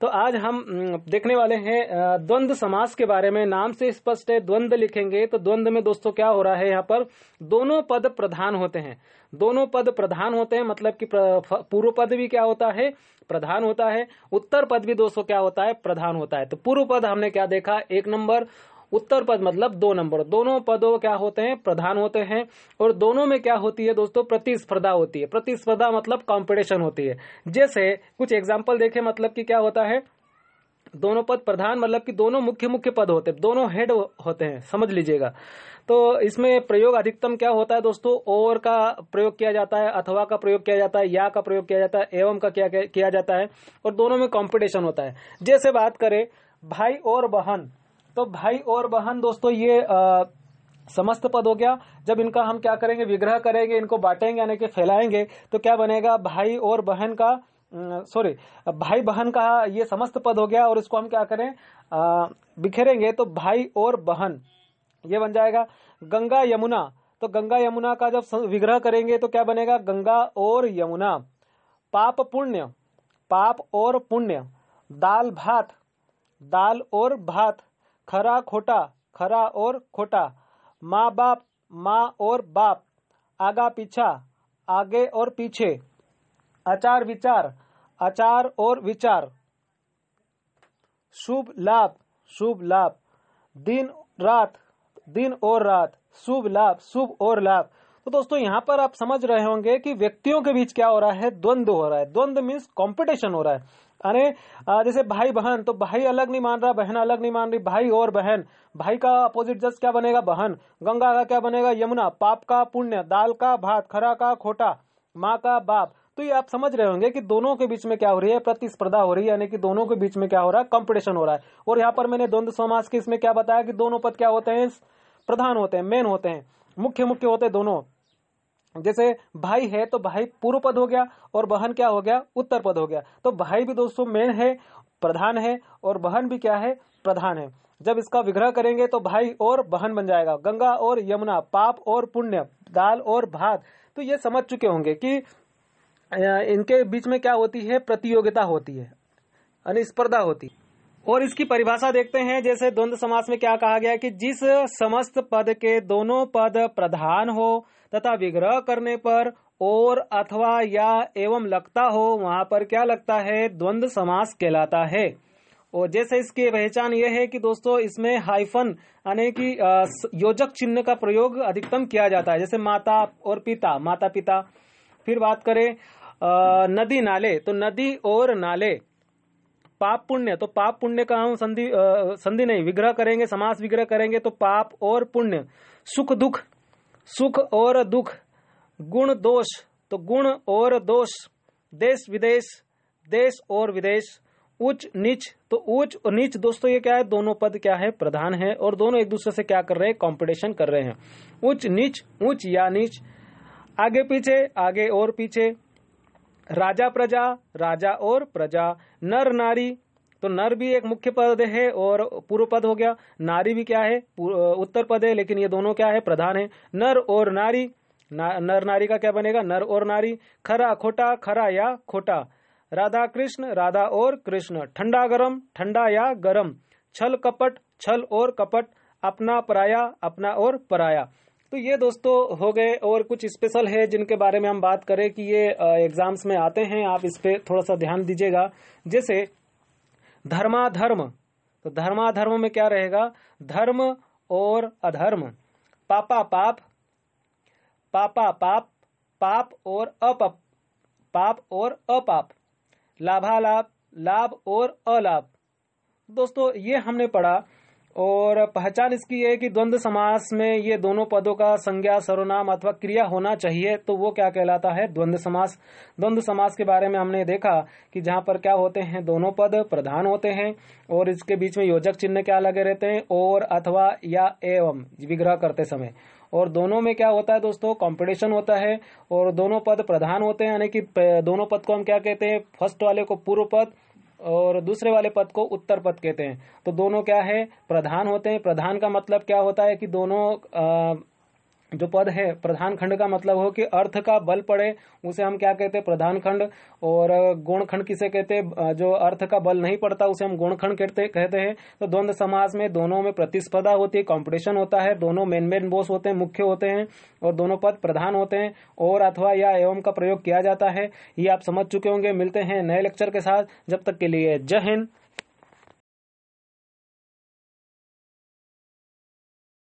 तो आज हम देखने वाले हैं द्वंद समास के बारे में नाम से स्पष्ट है द्वंद्व लिखेंगे तो द्वंद्व में दोस्तों क्या हो रहा है यहाँ पर दोनों पद प्रधान होते हैं दोनों पद प्रधान होते हैं मतलब कि पूर्व पद भी क्या होता है प्रधान होता है उत्तर पद भी दोस्तों क्या होता है प्रधान होता है तो पूर्व पद हमने क्या देखा एक नंबर उत्तर पद मतलब दो नंबर दोनों पदों क्या होते हैं प्रधान होते हैं और दोनों में क्या होती है दोस्तों प्रतिस्पर्धा होती है प्रतिस्पर्धा मतलब कॉम्पिटिशन होती है जैसे कुछ एग्जाम्पल देखे मतलब की क्या होता है दोनों पद प्रधान मतलब कि दोनों मुख्य मुख्य पद होते हैं दोनों हेड होते हैं समझ लीजिएगा तो इसमें प्रयोग अधिकतम क्या होता है दोस्तों और का प्रयोग किया जाता है अथवा का प्रयोग किया जाता है या का प्रयोग किया जाता है एवं का क्या किया जाता है और दोनों में कंपटीशन होता है जैसे बात करें भाई और बहन तो भाई और बहन दोस्तों ये आ, समस्त पद हो गया जब इनका हम क्या करेंगे विग्रह करेंगे इनको बांटेंगे यानी कि फैलाएंगे तो क्या बनेगा भाई और बहन का सॉरी भाई बहन का ये समस्त पद हो गया और इसको हम क्या करें आ, बिखेरेंगे तो भाई और बहन ये बन जाएगा गंगा यमुना तो गंगा यमुना का जब विग्रह करेंगे तो क्या बनेगा गंगा और यमुना पाप पुण्य पाप और पुण्य दाल भात दाल और भात खरा खोटा खरा और खोटा माँ बाप माँ और बाप आगा पीछा आगे और पीछे आचार विचार आचार और विचार शुभ लाभ शुभ लाभ दिन रात दिन और रात शुभ लाभ शुभ और लाभ तो दोस्तों यहाँ पर आप समझ रहे होंगे कि व्यक्तियों के बीच क्या हो रहा है द्वंद्व हो रहा है द्वंद्व मीन्स कॉम्पिटिशन हो रहा है अरे जैसे भाई बहन तो भाई अलग नहीं मान रहा बहन अलग नहीं मान रही भाई और बहन भाई का अपोजिट जस्ट क्या बनेगा बहन गंगा का क्या बनेगा यमुना पाप का पुण्य दाल का भात खरा का खोटा माँ का बाप तो ये आप समझ रहे होंगे कि दोनों के बीच में क्या हो रही है प्रतिस्पर्धा हो रही है यानी कि दोनों के बीच में क्या हो रहा है कंपटीशन हो रहा है और यहाँ पर मैंने द्वंद्व समाज के इसमें क्या बताया कि दोनों पद क्या होते हैं प्रधान होते हैं मेन होते हैं मुख्य मुख्य होते हैं दोनों जैसे भाई है तो भाई पूर्व पद हो गया और बहन क्या हो गया उत्तर पद हो गया तो भाई भी दोस्तों मेन है प्रधान है और बहन भी क्या है प्रधान है जब इसका विग्रह करेंगे तो भाई और बहन बन जाएगा गंगा और यमुना पाप और पुण्य दाल और भात तो ये समझ चुके होंगे कि इनके बीच में क्या होती है प्रतियोगिता होती है अनिस्पर्धा होती है और इसकी परिभाषा देखते हैं जैसे द्वंद्व समास में क्या कहा गया कि जिस समस्त पद के दोनों पद प्रधान हो तथा विग्रह करने पर और अथवा या एवं लगता हो वहां पर क्या लगता है द्वंद्व समास कहलाता है और जैसे इसकी पहचान यह है कि दोस्तों इसमें हाइफन यानी कि योजक चिन्ह का प्रयोग अधिकतम किया जाता है जैसे माता और पिता माता पिता फिर बात करें नदी नाले तो नदी और नाले पाप पुण्य तो पाप पुण्य का हम संधि संधि नहीं विग्रह करेंगे समास विग्रह करेंगे तो पाप और पुण्य सुख दुख सुख और दुख गुण दोष तो गुण और दोष देश विदेश देश और विदेश उच्च नीच तो उच्च और नीच दोस्तों ये क्या है दोनों पद क्या है प्रधान है और दोनों एक दूसरे से क्या कर रहे हैं कंपटीशन कर रहे हैं उच्च नीच उच्च या नीच आगे पीछे आगे और पीछे राजा प्रजा राजा और प्रजा नर नारी तो नर भी एक मुख्य पद है और पूर्व पद हो गया नारी भी क्या है उत्तर पद है लेकिन ये दोनों क्या है प्रधान है नर और नारी ना, नर नारी का क्या बनेगा नर और नारी खरा खोटा खरा या खोटा राधा कृष्ण राधा और कृष्ण ठंडा गरम ठंडा या गरम छल कपट छल और कपट अपना पराया अपना और पराया तो ये दोस्तों हो गए और कुछ स्पेशल है जिनके बारे में हम बात करें कि ये एग्जाम्स में आते हैं आप इस पर थोड़ा सा ध्यान दीजिएगा जैसे धर्माधर्म तो धर्माधर्म में क्या रहेगा धर्म और अधर्म पापा पाप पापा पाप पाप और अपप पाप और अपाप लाभालाभ लाभ और अलाभ दोस्तों ये हमने पढ़ा और पहचान इसकी है कि द्वंद्व समास में ये दोनों पदों का संज्ञा सर्वनाम अथवा क्रिया होना चाहिए तो वो क्या कहलाता है द्वंद्व समास द्वंद्व समास के बारे में हमने देखा कि जहाँ पर क्या होते हैं दोनों पद प्रधान होते हैं और इसके बीच में योजक चिन्ह क्या लगे रहते हैं और अथवा या एवं विग्रह करते समय और दोनों में क्या होता है दोस्तों कंपटीशन होता है और दोनों पद प्रधान होते हैं यानी कि दोनों पद को हम क्या कहते हैं फर्स्ट वाले को पूर्व पद और दूसरे वाले पद को उत्तर पद कहते हैं तो दोनों क्या है प्रधान होते हैं प्रधान का मतलब क्या होता है कि दोनों आ, जो पद है प्रधान खंड का मतलब हो कि अर्थ का बल पड़े उसे हम क्या कहते हैं प्रधान खंड और गुण खंड किसे कहते हैं जो अर्थ का बल नहीं पड़ता उसे हम गुण खंड कहते कहते हैं तो द्वंद्व समाज में दोनों में प्रतिस्पर्धा होती है कॉम्पिटिशन होता है दोनों मेन मेन बोस होते हैं मुख्य होते हैं और दोनों पद प्रधान होते हैं और अथवा या एवं का प्रयोग किया जाता है ये आप समझ चुके होंगे मिलते हैं नए लेक्चर के साथ जब तक के लिए जय हिंद